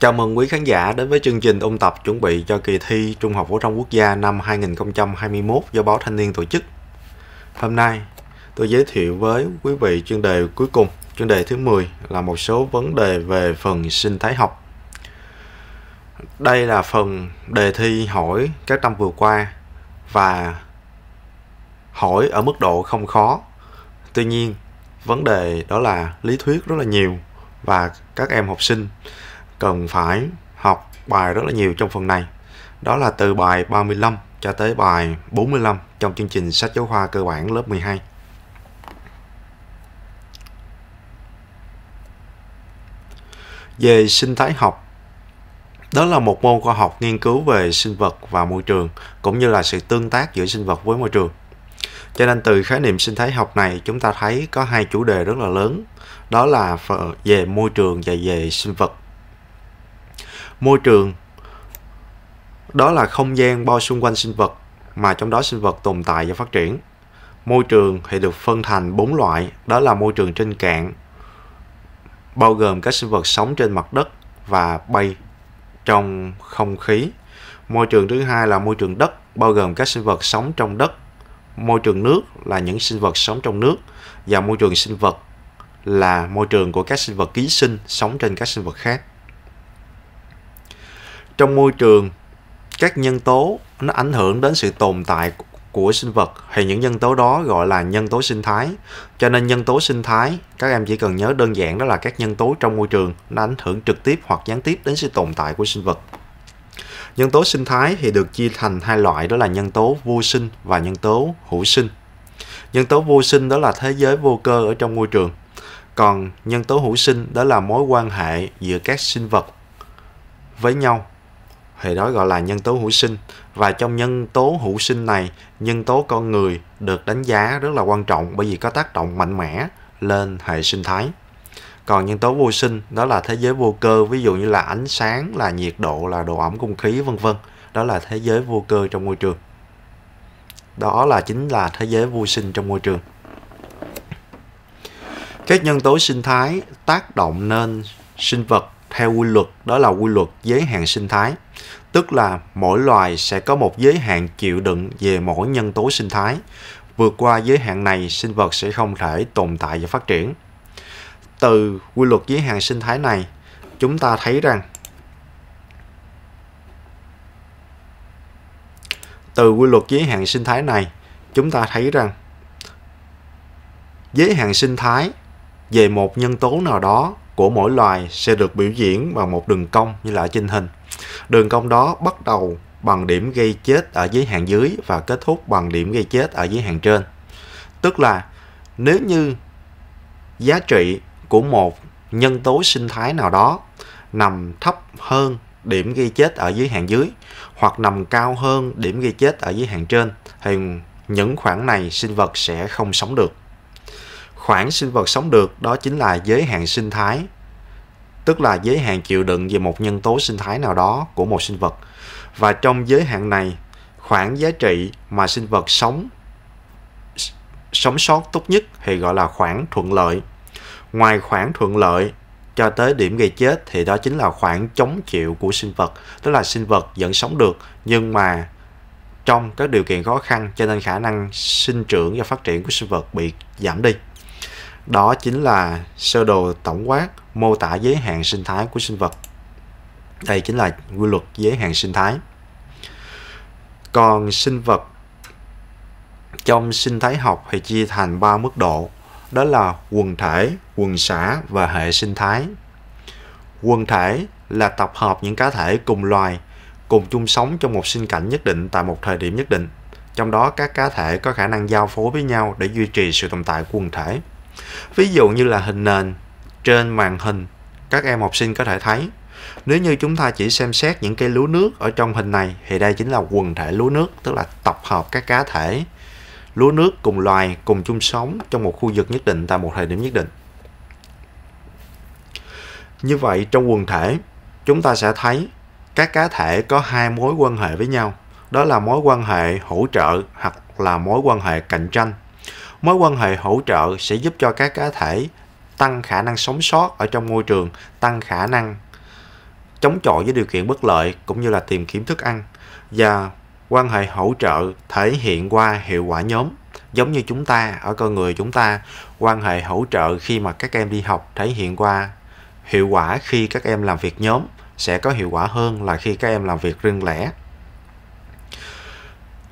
Chào mừng quý khán giả đến với chương trình ôn tập chuẩn bị cho kỳ thi Trung học phổ thông quốc gia năm 2021 do báo Thanh niên tổ chức. Hôm nay, tôi giới thiệu với quý vị chuyên đề cuối cùng, chuyên đề thứ 10 là một số vấn đề về phần sinh thái học. Đây là phần đề thi hỏi các năm vừa qua và hỏi ở mức độ không khó. Tuy nhiên, vấn đề đó là lý thuyết rất là nhiều và các em học sinh cần phải học bài rất là nhiều trong phần này đó là từ bài 35 cho tới bài 45 trong chương trình sách giáo khoa cơ bản lớp 12 về sinh thái học đó là một môn khoa học nghiên cứu về sinh vật và môi trường cũng như là sự tương tác giữa sinh vật với môi trường cho nên từ khái niệm sinh thái học này chúng ta thấy có hai chủ đề rất là lớn đó là về môi trường và về sinh vật môi trường đó là không gian bao xung quanh sinh vật mà trong đó sinh vật tồn tại và phát triển môi trường thì được phân thành bốn loại đó là môi trường trên cạn bao gồm các sinh vật sống trên mặt đất và bay trong không khí môi trường thứ hai là môi trường đất bao gồm các sinh vật sống trong đất môi trường nước là những sinh vật sống trong nước và môi trường sinh vật là môi trường của các sinh vật ký sinh sống trên các sinh vật khác trong môi trường các nhân tố nó ảnh hưởng đến sự tồn tại của sinh vật hay những nhân tố đó gọi là nhân tố sinh thái cho nên nhân tố sinh thái các em chỉ cần nhớ đơn giản đó là các nhân tố trong môi trường nó ảnh hưởng trực tiếp hoặc gián tiếp đến sự tồn tại của sinh vật nhân tố sinh thái thì được chia thành hai loại đó là nhân tố vô sinh và nhân tố hữu sinh nhân tố vô sinh đó là thế giới vô cơ ở trong môi trường còn nhân tố hữu sinh đó là mối quan hệ giữa các sinh vật với nhau thì đó gọi là nhân tố hữu sinh và trong nhân tố hữu sinh này nhân tố con người được đánh giá rất là quan trọng bởi vì có tác động mạnh mẽ lên hệ sinh thái còn nhân tố vô sinh đó là thế giới vô cơ ví dụ như là ánh sáng là nhiệt độ là độ ẩm không khí vân vân đó là thế giới vô cơ trong môi trường đó là chính là thế giới vô sinh trong môi trường các nhân tố sinh thái tác động nên sinh vật theo quy luật đó là quy luật giới hạn sinh thái Tức là mỗi loài sẽ có một giới hạn chịu đựng về mỗi nhân tố sinh thái. Vượt qua giới hạn này, sinh vật sẽ không thể tồn tại và phát triển. Từ quy luật giới hạn sinh thái này, chúng ta thấy rằng từ quy luật giới hạn sinh thái này, chúng ta thấy rằng giới hạn sinh thái về một nhân tố nào đó của mỗi loài sẽ được biểu diễn bằng một đường cong như là ở trên hình. Đường cong đó bắt đầu bằng điểm gây chết ở giới hạn dưới và kết thúc bằng điểm gây chết ở giới hạn trên. Tức là nếu như giá trị của một nhân tố sinh thái nào đó nằm thấp hơn điểm gây chết ở giới hạn dưới hoặc nằm cao hơn điểm gây chết ở giới hạn trên thì những khoảng này sinh vật sẽ không sống được. Khoảng sinh vật sống được đó chính là giới hạn sinh thái tức là giới hạn chịu đựng về một nhân tố sinh thái nào đó của một sinh vật. Và trong giới hạn này, khoảng giá trị mà sinh vật sống sống sót tốt nhất thì gọi là khoảng thuận lợi. Ngoài khoảng thuận lợi cho tới điểm gây chết thì đó chính là khoảng chống chịu của sinh vật, tức là sinh vật vẫn sống được nhưng mà trong các điều kiện khó khăn cho nên khả năng sinh trưởng và phát triển của sinh vật bị giảm đi. Đó chính là sơ đồ tổng quát mô tả giới hạn sinh thái của sinh vật. Đây chính là quy luật giới hạn sinh thái. Còn sinh vật trong sinh thái học thì chia thành 3 mức độ, đó là quần thể, quần xã và hệ sinh thái. Quần thể là tập hợp những cá thể cùng loài cùng chung sống trong một sinh cảnh nhất định tại một thời điểm nhất định. Trong đó các cá thể có khả năng giao phối với nhau để duy trì sự tồn tại của quần thể. Ví dụ như là hình nền trên màn hình các em học sinh có thể thấy nếu như chúng ta chỉ xem xét những cây lúa nước ở trong hình này thì đây chính là quần thể lúa nước tức là tập hợp các cá thể lúa nước cùng loài cùng chung sống trong một khu vực nhất định tại một thời điểm nhất định như vậy trong quần thể chúng ta sẽ thấy các cá thể có hai mối quan hệ với nhau đó là mối quan hệ hỗ trợ hoặc là mối quan hệ cạnh tranh mối quan hệ hỗ trợ sẽ giúp cho các cá thể tăng khả năng sống sót ở trong môi trường, tăng khả năng chống chọi với điều kiện bất lợi cũng như là tìm kiếm thức ăn và quan hệ hỗ trợ thể hiện qua hiệu quả nhóm giống như chúng ta ở con người chúng ta quan hệ hỗ trợ khi mà các em đi học thể hiện qua hiệu quả khi các em làm việc nhóm sẽ có hiệu quả hơn là khi các em làm việc riêng lẻ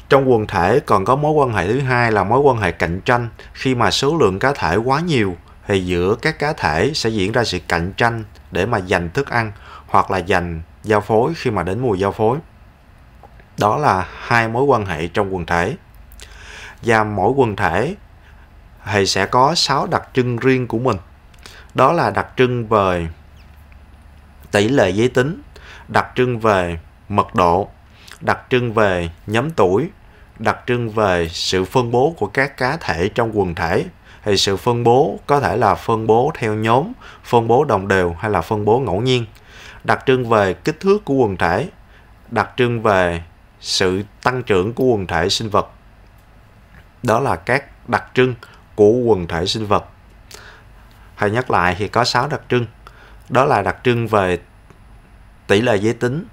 trong quần thể còn có mối quan hệ thứ hai là mối quan hệ cạnh tranh khi mà số lượng cá thể quá nhiều thì giữa các cá thể sẽ diễn ra sự cạnh tranh để mà giành thức ăn hoặc là giành giao phối khi mà đến mùa giao phối. Đó là hai mối quan hệ trong quần thể. Và mỗi quần thể thì sẽ có 6 đặc trưng riêng của mình. Đó là đặc trưng về tỷ lệ giới tính, đặc trưng về mật độ, đặc trưng về nhóm tuổi, đặc trưng về sự phân bố của các cá thể trong quần thể thì sự phân bố có thể là phân bố theo nhóm, phân bố đồng đều hay là phân bố ngẫu nhiên. Đặc trưng về kích thước của quần thể, đặc trưng về sự tăng trưởng của quần thể sinh vật. Đó là các đặc trưng của quần thể sinh vật. Hãy nhắc lại thì có 6 đặc trưng. Đó là đặc trưng về tỷ lệ giới tính,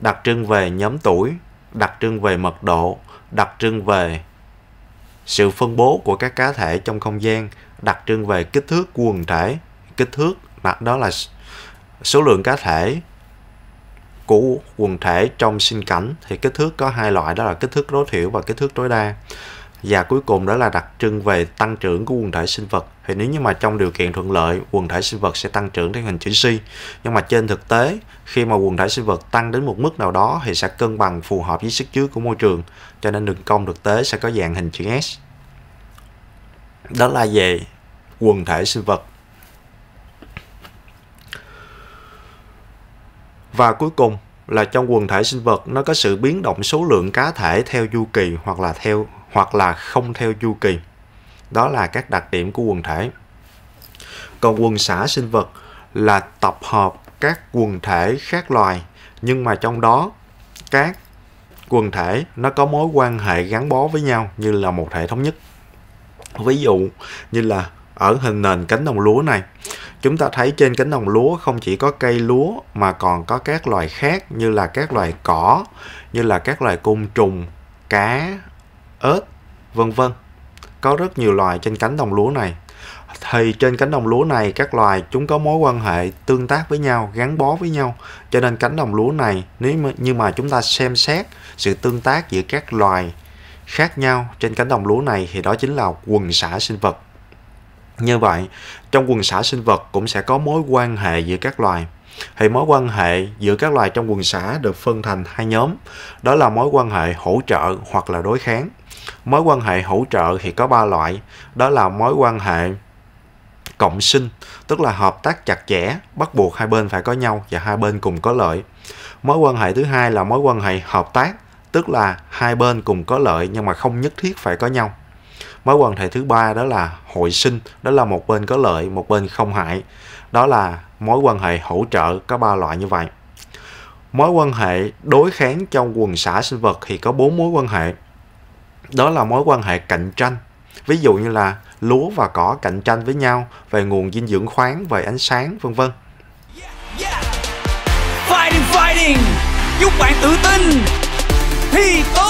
đặc trưng về nhóm tuổi, đặc trưng về mật độ, đặc trưng về sự phân bố của các cá thể trong không gian đặc trưng về kích thước của quần thể, kích thước đó là số lượng cá thể của quần thể trong sinh cảnh thì kích thước có hai loại đó là kích thước tối thiểu và kích thước tối đa và cuối cùng đó là đặc trưng về tăng trưởng của quần thể sinh vật thì nếu như mà trong điều kiện thuận lợi quần thể sinh vật sẽ tăng trưởng theo hình chữ C nhưng mà trên thực tế khi mà quần thể sinh vật tăng đến một mức nào đó thì sẽ cân bằng phù hợp với sức chứa của môi trường cho nên đường cong thực tế sẽ có dạng hình chữ S. Đó là về quần thể sinh vật. Và cuối cùng là trong quần thể sinh vật nó có sự biến động số lượng cá thể theo chu kỳ hoặc là theo hoặc là không theo chu kỳ. Đó là các đặc điểm của quần thể. Còn quần xã sinh vật là tập hợp các quần thể khác loài nhưng mà trong đó các quần thể nó có mối quan hệ gắn bó với nhau như là một hệ thống nhất ví dụ như là ở hình nền cánh đồng lúa này chúng ta thấy trên cánh đồng lúa không chỉ có cây lúa mà còn có các loài khác như là các loài cỏ như là các loài côn trùng cá ớt vân vân có rất nhiều loài trên cánh đồng lúa này thì trên cánh đồng lúa này các loài chúng có mối quan hệ tương tác với nhau gắn bó với nhau cho nên cánh đồng lúa này nếu mà, như mà chúng ta xem xét sự tương tác giữa các loài khác nhau trên cánh đồng lúa này thì đó chính là quần xã sinh vật như vậy trong quần xã sinh vật cũng sẽ có mối quan hệ giữa các loài thì mối quan hệ giữa các loài trong quần xã được phân thành hai nhóm đó là mối quan hệ hỗ trợ hoặc là đối kháng mối quan hệ hỗ trợ thì có ba loại đó là mối quan hệ cộng sinh tức là hợp tác chặt chẽ bắt buộc hai bên phải có nhau và hai bên cùng có lợi mối quan hệ thứ hai là mối quan hệ hợp tác tức là hai bên cùng có lợi nhưng mà không nhất thiết phải có nhau mối quan hệ thứ ba đó là hội sinh đó là một bên có lợi một bên không hại đó là mối quan hệ hỗ trợ có ba loại như vậy mối quan hệ đối kháng trong quần xã sinh vật thì có bốn mối quan hệ đó là mối quan hệ cạnh tranh Ví dụ như là lúa và cỏ cạnh tranh với nhau về nguồn dinh dưỡng khoáng, về ánh sáng, vân vân. Yeah, yeah. Fighting, fighting, chúc bạn tự tin. Thì tôi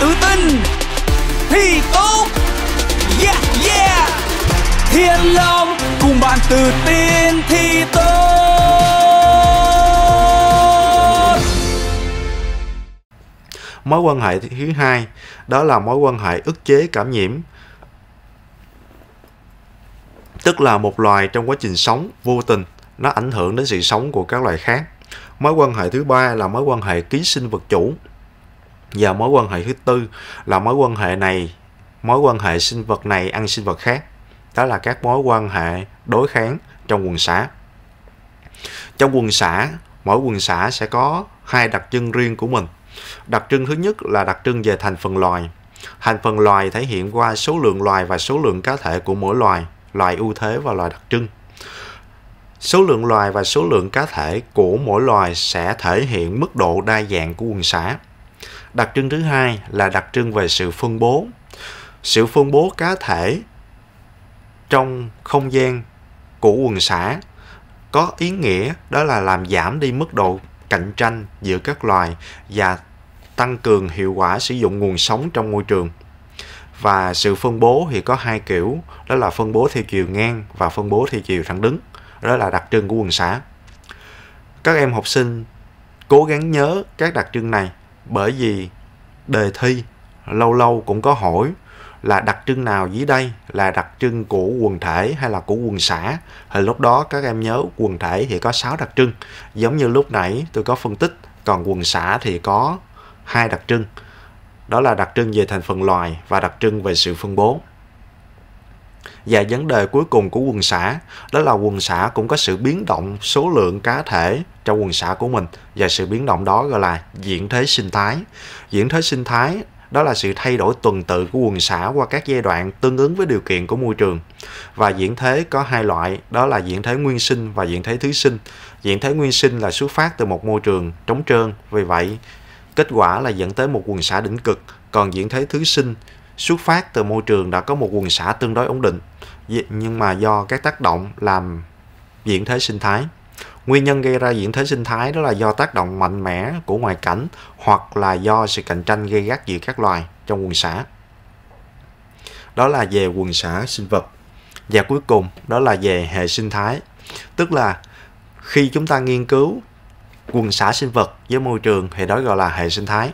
tự tin thì tốt yeah yeah thiên long cùng bạn tự tin thì tốt mối quan hệ thứ hai đó là mối quan hệ ức chế cảm nhiễm tức là một loài trong quá trình sống vô tình nó ảnh hưởng đến sự sống của các loài khác mối quan hệ thứ ba là mối quan hệ ký sinh vật chủ và mối quan hệ thứ tư là mối quan hệ này mối quan hệ sinh vật này ăn sinh vật khác đó là các mối quan hệ đối kháng trong quần xã trong quần xã mỗi quần xã sẽ có hai đặc trưng riêng của mình đặc trưng thứ nhất là đặc trưng về thành phần loài thành phần loài thể hiện qua số lượng loài và số lượng cá thể của mỗi loài loài ưu thế và loài đặc trưng số lượng loài và số lượng cá thể của mỗi loài sẽ thể hiện mức độ đa dạng của quần xã đặc trưng thứ hai là đặc trưng về sự phân bố sự phân bố cá thể trong không gian của quần xã có ý nghĩa đó là làm giảm đi mức độ cạnh tranh giữa các loài và tăng cường hiệu quả sử dụng nguồn sống trong môi trường và sự phân bố thì có hai kiểu đó là phân bố theo chiều ngang và phân bố theo chiều thẳng đứng đó là đặc trưng của quần xã các em học sinh cố gắng nhớ các đặc trưng này bởi vì đề thi lâu lâu cũng có hỏi là đặc trưng nào dưới đây là đặc trưng của quần thể hay là của quần xã thì lúc đó các em nhớ quần thể thì có 6 đặc trưng giống như lúc nãy tôi có phân tích còn quần xã thì có hai đặc trưng đó là đặc trưng về thành phần loài và đặc trưng về sự phân bố và vấn đề cuối cùng của quần xã đó là quần xã cũng có sự biến động số lượng cá thể trong quần xã của mình và sự biến động đó gọi là diễn thế sinh thái. Diễn thế sinh thái đó là sự thay đổi tuần tự của quần xã qua các giai đoạn tương ứng với điều kiện của môi trường. Và diễn thế có hai loại, đó là diễn thế nguyên sinh và diễn thế thứ sinh. Diễn thế nguyên sinh là xuất phát từ một môi trường trống trơn, vì vậy kết quả là dẫn tới một quần xã đỉnh cực, còn diễn thế thứ sinh xuất phát từ môi trường đã có một quần xã tương đối ổn định nhưng mà do các tác động làm diễn thế sinh thái nguyên nhân gây ra diễn thế sinh thái đó là do tác động mạnh mẽ của ngoại cảnh hoặc là do sự cạnh tranh gây gắt giữa các loài trong quần xã đó là về quần xã sinh vật và cuối cùng đó là về hệ sinh thái tức là khi chúng ta nghiên cứu quần xã sinh vật với môi trường thì đó gọi là hệ sinh thái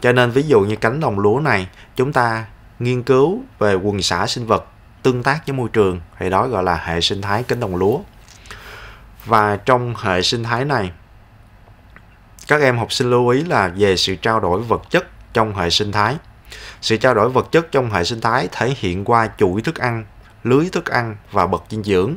cho nên ví dụ như cánh đồng lúa này chúng ta nghiên cứu về quần xã sinh vật tương tác với môi trường thì đó gọi là hệ sinh thái cánh đồng lúa và trong hệ sinh thái này các em học sinh lưu ý là về sự trao đổi vật chất trong hệ sinh thái sự trao đổi vật chất trong hệ sinh thái thể hiện qua chuỗi thức ăn lưới thức ăn và bậc dinh dưỡng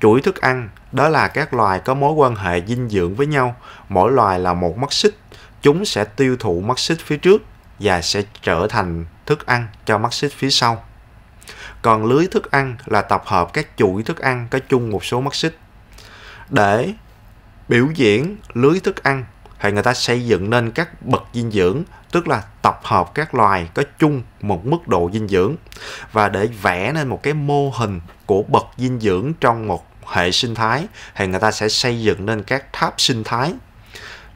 chuỗi thức ăn đó là các loài có mối quan hệ dinh dưỡng với nhau mỗi loài là một mắt xích chúng sẽ tiêu thụ mắt xích phía trước và sẽ trở thành thức ăn cho mắt xích phía sau. Còn lưới thức ăn là tập hợp các chuỗi thức ăn có chung một số mắt xích. Để biểu diễn lưới thức ăn thì người ta xây dựng nên các bậc dinh dưỡng tức là tập hợp các loài có chung một mức độ dinh dưỡng và để vẽ nên một cái mô hình của bậc dinh dưỡng trong một hệ sinh thái thì người ta sẽ xây dựng nên các tháp sinh thái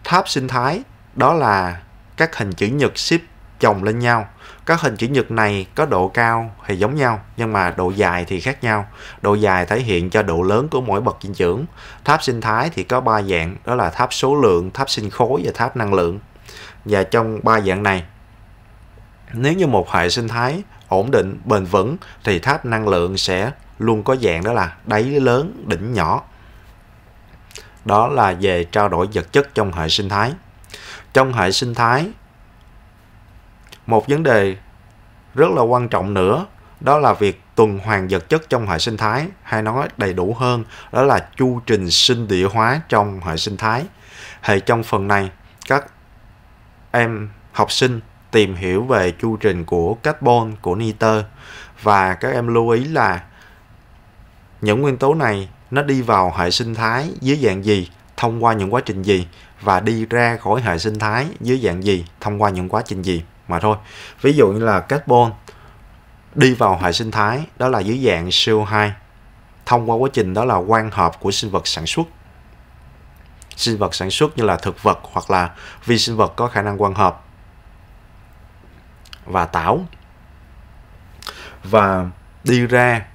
tháp sinh thái đó là các hình chữ nhật xếp chồng lên nhau các hình chữ nhật này có độ cao thì giống nhau nhưng mà độ dài thì khác nhau độ dài thể hiện cho độ lớn của mỗi bậc dinh dưỡng tháp sinh thái thì có ba dạng đó là tháp số lượng tháp sinh khối và tháp năng lượng và trong ba dạng này nếu như một hệ sinh thái ổn định bền vững thì tháp năng lượng sẽ luôn có dạng đó là đáy lớn đỉnh nhỏ đó là về trao đổi vật chất trong hệ sinh thái trong hệ sinh thái một vấn đề rất là quan trọng nữa đó là việc tuần hoàn vật chất trong hệ sinh thái hay nói đầy đủ hơn đó là chu trình sinh địa hóa trong hệ sinh thái hệ trong phần này các em học sinh tìm hiểu về chu trình của carbon của nitơ và các em lưu ý là những nguyên tố này nó đi vào hệ sinh thái dưới dạng gì thông qua những quá trình gì và đi ra khỏi hệ sinh thái dưới dạng gì thông qua những quá trình gì mà thôi ví dụ như là carbon đi vào hệ sinh thái đó là dưới dạng CO2 thông qua quá trình đó là quan hợp của sinh vật sản xuất sinh vật sản xuất như là thực vật hoặc là vi sinh vật có khả năng quan hợp và tảo và đi ra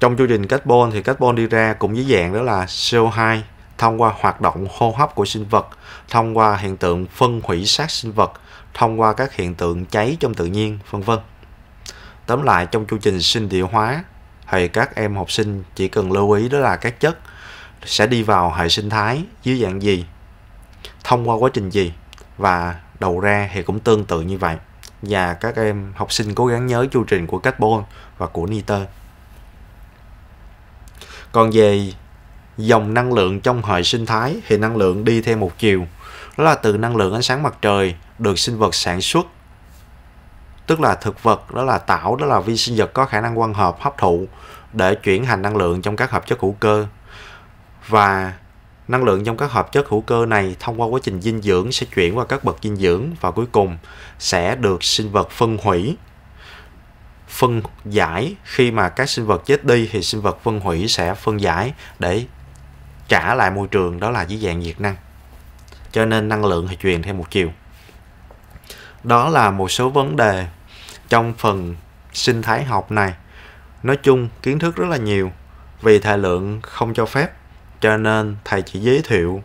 trong chu trình carbon thì carbon đi ra cũng dưới dạng đó là CO2 thông qua hoạt động hô hấp của sinh vật thông qua hiện tượng phân hủy xác sinh vật thông qua các hiện tượng cháy trong tự nhiên, vân vân. Tóm lại trong chu trình sinh địa hóa thì các em học sinh chỉ cần lưu ý đó là các chất sẽ đi vào hệ sinh thái dưới dạng gì, thông qua quá trình gì và đầu ra thì cũng tương tự như vậy. Và các em học sinh cố gắng nhớ chu trình của carbon và của nitơ. Còn về dòng năng lượng trong hệ sinh thái thì năng lượng đi theo một chiều đó là từ năng lượng ánh sáng mặt trời được sinh vật sản xuất tức là thực vật đó là tảo đó là vi sinh vật có khả năng quang hợp hấp thụ để chuyển thành năng lượng trong các hợp chất hữu cơ và năng lượng trong các hợp chất hữu cơ này thông qua quá trình dinh dưỡng sẽ chuyển qua các bậc dinh dưỡng và cuối cùng sẽ được sinh vật phân hủy phân giải khi mà các sinh vật chết đi thì sinh vật phân hủy sẽ phân giải để trả lại môi trường đó là dưới dạng nhiệt năng cho nên năng lượng thì truyền theo một chiều đó là một số vấn đề trong phần sinh thái học này nói chung kiến thức rất là nhiều vì thời lượng không cho phép cho nên thầy chỉ giới thiệu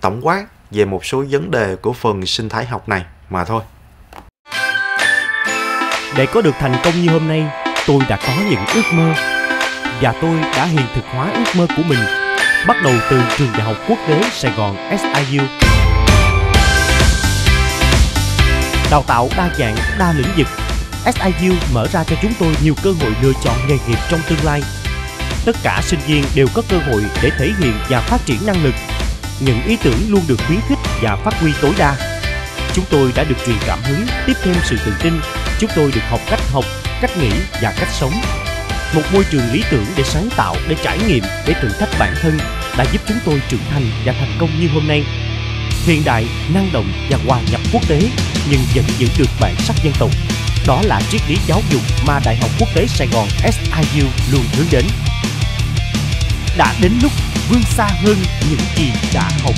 tổng quát về một số vấn đề của phần sinh thái học này mà thôi để có được thành công như hôm nay tôi đã có những ước mơ và tôi đã hiện thực hóa ước mơ của mình bắt đầu từ trường đại học quốc tế sài gòn siu đào tạo đa dạng, đa lĩnh vực. SIU mở ra cho chúng tôi nhiều cơ hội lựa chọn nghề nghiệp trong tương lai. Tất cả sinh viên đều có cơ hội để thể hiện và phát triển năng lực. Những ý tưởng luôn được khuyến khích và phát huy tối đa. Chúng tôi đã được truyền cảm hứng, tiếp thêm sự tự tin. Chúng tôi được học cách học, cách nghĩ và cách sống. Một môi trường lý tưởng để sáng tạo, để trải nghiệm, để thử thách bản thân đã giúp chúng tôi trưởng thành và thành công như hôm nay. Hiện đại, năng động và hòa nhập quốc tế nhưng vẫn giữ được bản sắc dân tộc. Đó là triết lý giáo dục mà Đại học Quốc tế Sài Gòn SIU luôn hướng đến. Đã đến lúc vươn xa hơn những gì đã học.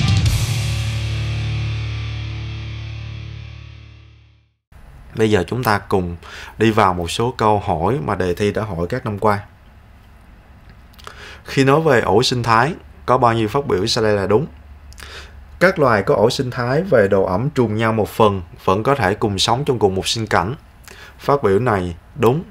Bây giờ chúng ta cùng đi vào một số câu hỏi mà đề thi đã hỏi các năm qua. Khi nói về ổ sinh thái, có bao nhiêu phát biểu sau đây là đúng? các loài có ổ sinh thái về độ ẩm trùng nhau một phần vẫn có thể cùng sống trong cùng một sinh cảnh. Phát biểu này đúng,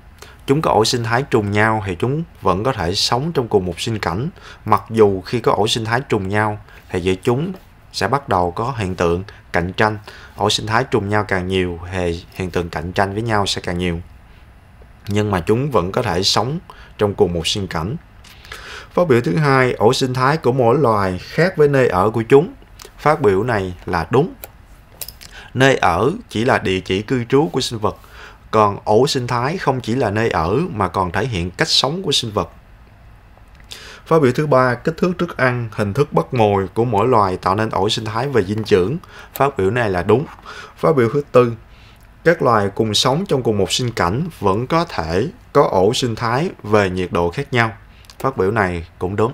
chúng có ổ sinh thái trùng nhau thì chúng vẫn có thể sống trong cùng một sinh cảnh, mặc dù khi có ổ sinh thái trùng nhau thì giữa chúng sẽ bắt đầu có hiện tượng cạnh tranh. Ổ sinh thái trùng nhau càng nhiều thì hiện tượng cạnh tranh với nhau sẽ càng nhiều. Nhưng mà chúng vẫn có thể sống trong cùng một sinh cảnh. Phát biểu thứ hai, ổ sinh thái của mỗi loài khác với nơi ở của chúng phát biểu này là đúng. Nơi ở chỉ là địa chỉ cư trú của sinh vật, còn ổ sinh thái không chỉ là nơi ở mà còn thể hiện cách sống của sinh vật. Phát biểu thứ ba, kích thước thức ăn, hình thức bắt mồi của mỗi loài tạo nên ổ sinh thái về dinh dưỡng. Phát biểu này là đúng. Phát biểu thứ tư, các loài cùng sống trong cùng một sinh cảnh vẫn có thể có ổ sinh thái về nhiệt độ khác nhau. Phát biểu này cũng đúng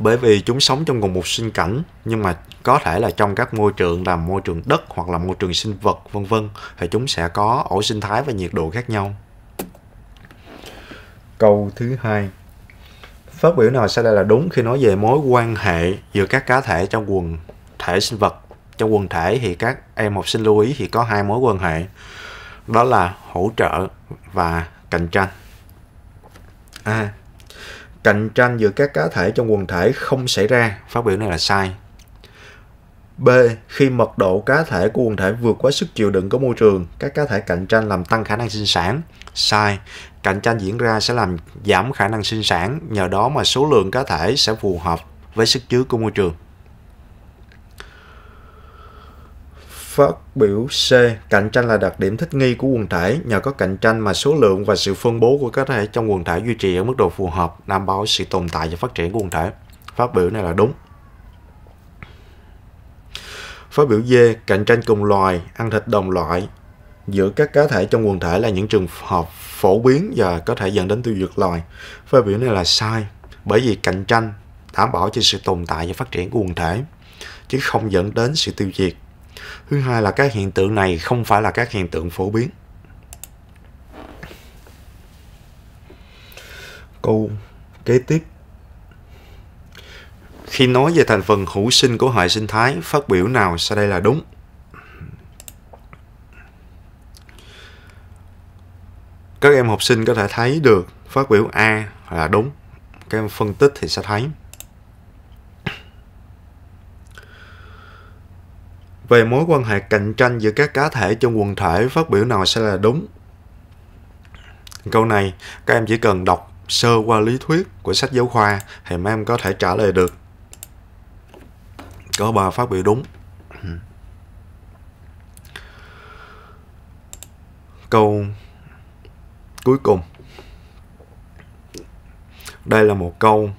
bởi vì chúng sống trong cùng một sinh cảnh nhưng mà có thể là trong các môi trường là môi trường đất hoặc là môi trường sinh vật vân vân thì chúng sẽ có ổ sinh thái và nhiệt độ khác nhau. Câu thứ hai phát biểu nào sau đây là đúng khi nói về mối quan hệ giữa các cá thể trong quần thể sinh vật trong quần thể thì các em học sinh lưu ý thì có hai mối quan hệ đó là hỗ trợ và cạnh tranh à, cạnh tranh giữa các cá thể trong quần thể không xảy ra phát biểu này là sai b khi mật độ cá thể của quần thể vượt quá sức chịu đựng của môi trường các cá thể cạnh tranh làm tăng khả năng sinh sản sai cạnh tranh diễn ra sẽ làm giảm khả năng sinh sản nhờ đó mà số lượng cá thể sẽ phù hợp với sức chứa của môi trường phát biểu C. Cạnh tranh là đặc điểm thích nghi của quần thể. Nhờ có cạnh tranh mà số lượng và sự phân bố của các thể trong quần thể duy trì ở mức độ phù hợp, đảm bảo sự tồn tại và phát triển của quần thể. Phát biểu này là đúng. Phát biểu D. Cạnh tranh cùng loài, ăn thịt đồng loại giữa các cá thể trong quần thể là những trường hợp phổ biến và có thể dẫn đến tiêu diệt loài. Phát biểu này là sai, bởi vì cạnh tranh đảm bảo cho sự tồn tại và phát triển của quần thể chứ không dẫn đến sự tiêu diệt thứ hai là các hiện tượng này không phải là các hiện tượng phổ biến câu kế tiếp khi nói về thành phần hữu sinh của hệ sinh thái phát biểu nào sau đây là đúng các em học sinh có thể thấy được phát biểu a là đúng các em phân tích thì sẽ thấy về mối quan hệ cạnh tranh giữa các cá thể trong quần thể phát biểu nào sẽ là đúng câu này các em chỉ cần đọc sơ qua lý thuyết của sách giáo khoa thì mấy em có thể trả lời được có bà phát biểu đúng câu cuối cùng đây là một câu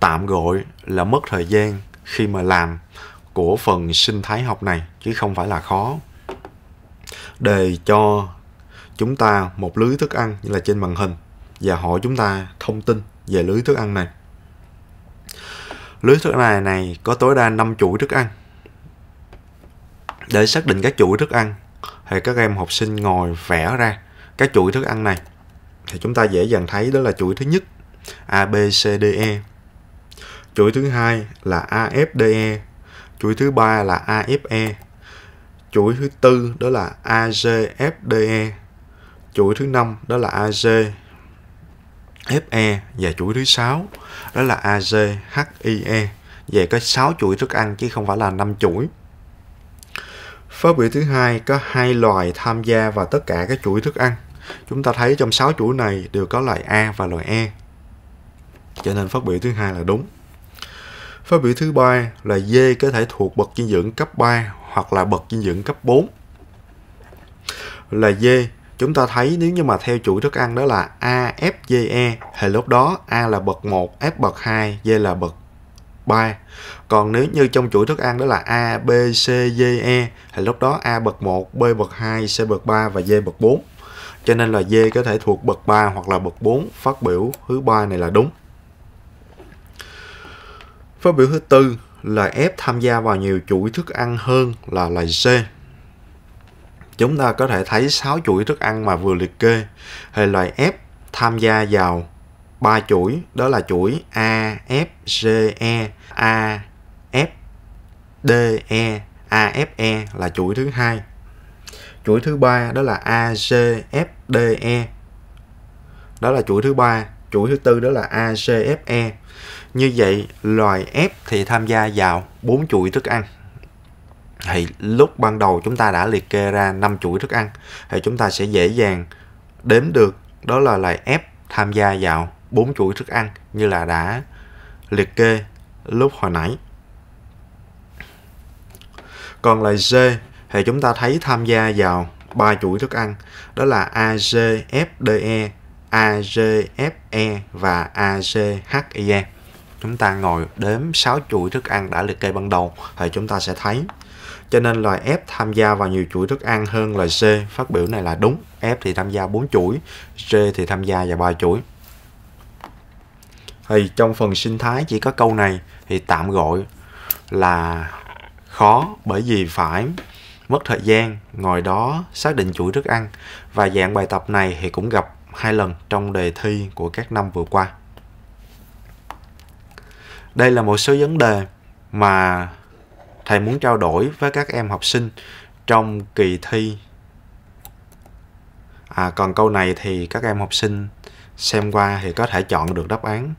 tạm gọi là mất thời gian khi mà làm của phần sinh thái học này chứ không phải là khó đề cho chúng ta một lưới thức ăn như là trên màn hình và hỏi chúng ta thông tin về lưới thức ăn này lưới thức ăn này, này có tối đa 5 chuỗi thức ăn để xác định các chuỗi thức ăn thì các em học sinh ngồi vẽ ra các chuỗi thức ăn này thì chúng ta dễ dàng thấy đó là chuỗi thứ nhất A B C D E chuỗi thứ hai là A F D E chuỗi thứ ba là AFE chuỗi thứ tư đó là AGFDE chuỗi thứ năm đó là AGFE và chuỗi thứ sáu đó là AGHIE về có 6 chuỗi thức ăn chứ không phải là 5 chuỗi phát biểu thứ hai có hai loài tham gia vào tất cả các chuỗi thức ăn chúng ta thấy trong 6 chuỗi này đều có loài A và loài E cho nên phát biểu thứ hai là đúng phát biểu thứ ba là dê có thể thuộc bậc dinh dưỡng cấp 3 hoặc là bậc dinh dưỡng cấp 4. Là dê, chúng ta thấy nếu như mà theo chuỗi thức ăn đó là A, F, G, E, thì lúc đó A là bậc 1, F bậc 2, D là bậc 3. Còn nếu như trong chuỗi thức ăn đó là A, B, C, D, E thì lúc đó A bậc 1, B bậc 2, C bậc 3 và D bậc 4. Cho nên là D có thể thuộc bậc 3 hoặc là bậc 4, phát biểu thứ ba này là đúng. Phát biểu thứ tư là ép tham gia vào nhiều chuỗi thức ăn hơn là loài C. Chúng ta có thể thấy 6 chuỗi thức ăn mà vừa liệt kê, hệ loại F tham gia vào ba chuỗi, đó là chuỗi A, F, G, E, A, F, D, E, A, F, E là chuỗi thứ hai. Chuỗi thứ ba đó là A, G, F, D, E. Đó là chuỗi thứ ba chuỗi thứ tư đó là ACFE. Như vậy loài F thì tham gia vào bốn chuỗi thức ăn. Thì lúc ban đầu chúng ta đã liệt kê ra năm chuỗi thức ăn thì chúng ta sẽ dễ dàng đếm được đó là loài F tham gia vào bốn chuỗi thức ăn như là đã liệt kê lúc hồi nãy. Còn loài G thì chúng ta thấy tham gia vào ba chuỗi thức ăn đó là A G F D E AGFE và AGHIE. Chúng ta ngồi đếm 6 chuỗi thức ăn đã liệt kê ban đầu thì chúng ta sẽ thấy. Cho nên loài F tham gia vào nhiều chuỗi thức ăn hơn loài G. Phát biểu này là đúng. F thì tham gia 4 chuỗi, G thì tham gia vào 3 chuỗi. Thì trong phần sinh thái chỉ có câu này thì tạm gọi là khó bởi vì phải mất thời gian ngồi đó xác định chuỗi thức ăn và dạng bài tập này thì cũng gặp hai lần trong đề thi của các năm vừa qua. Đây là một số vấn đề mà thầy muốn trao đổi với các em học sinh trong kỳ thi. À, còn câu này thì các em học sinh xem qua thì có thể chọn được đáp án.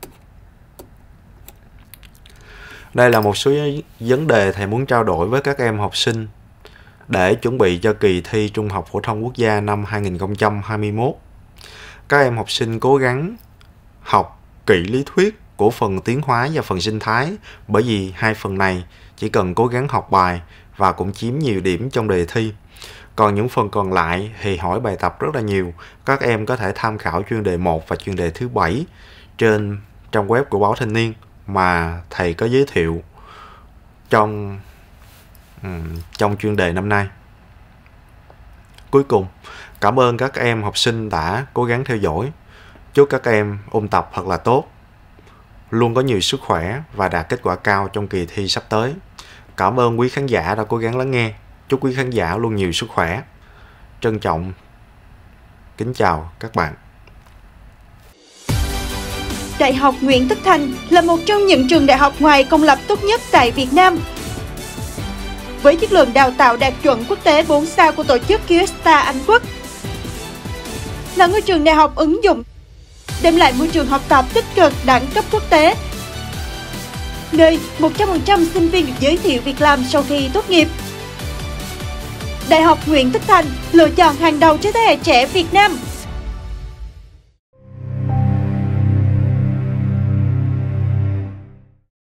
Đây là một số vấn đề thầy muốn trao đổi với các em học sinh để chuẩn bị cho kỳ thi Trung học phổ thông quốc gia năm 2021 các em học sinh cố gắng học kỹ lý thuyết của phần tiến hóa và phần sinh thái bởi vì hai phần này chỉ cần cố gắng học bài và cũng chiếm nhiều điểm trong đề thi. Còn những phần còn lại thì hỏi bài tập rất là nhiều. Các em có thể tham khảo chuyên đề 1 và chuyên đề thứ bảy trên trong web của báo Thanh niên mà thầy có giới thiệu trong trong chuyên đề năm nay. Cuối cùng, Cảm ơn các em học sinh đã cố gắng theo dõi. Chúc các em ôn tập thật là tốt, luôn có nhiều sức khỏe và đạt kết quả cao trong kỳ thi sắp tới. Cảm ơn quý khán giả đã cố gắng lắng nghe. Chúc quý khán giả luôn nhiều sức khỏe. Trân trọng. Kính chào các bạn. Đại học Nguyễn Tất Thành là một trong những trường đại học ngoài công lập tốt nhất tại Việt Nam. Với chất lượng đào tạo đạt chuẩn quốc tế 4 sao của tổ chức QSTA Anh Quốc, là ngôi trường đại học ứng dụng, đem lại môi trường học tập tích cực đẳng cấp quốc tế, nơi 100% sinh viên được giới thiệu việc làm sau khi tốt nghiệp. Đại học Nguyễn Tất Thành lựa chọn hàng đầu cho thế hệ trẻ Việt Nam –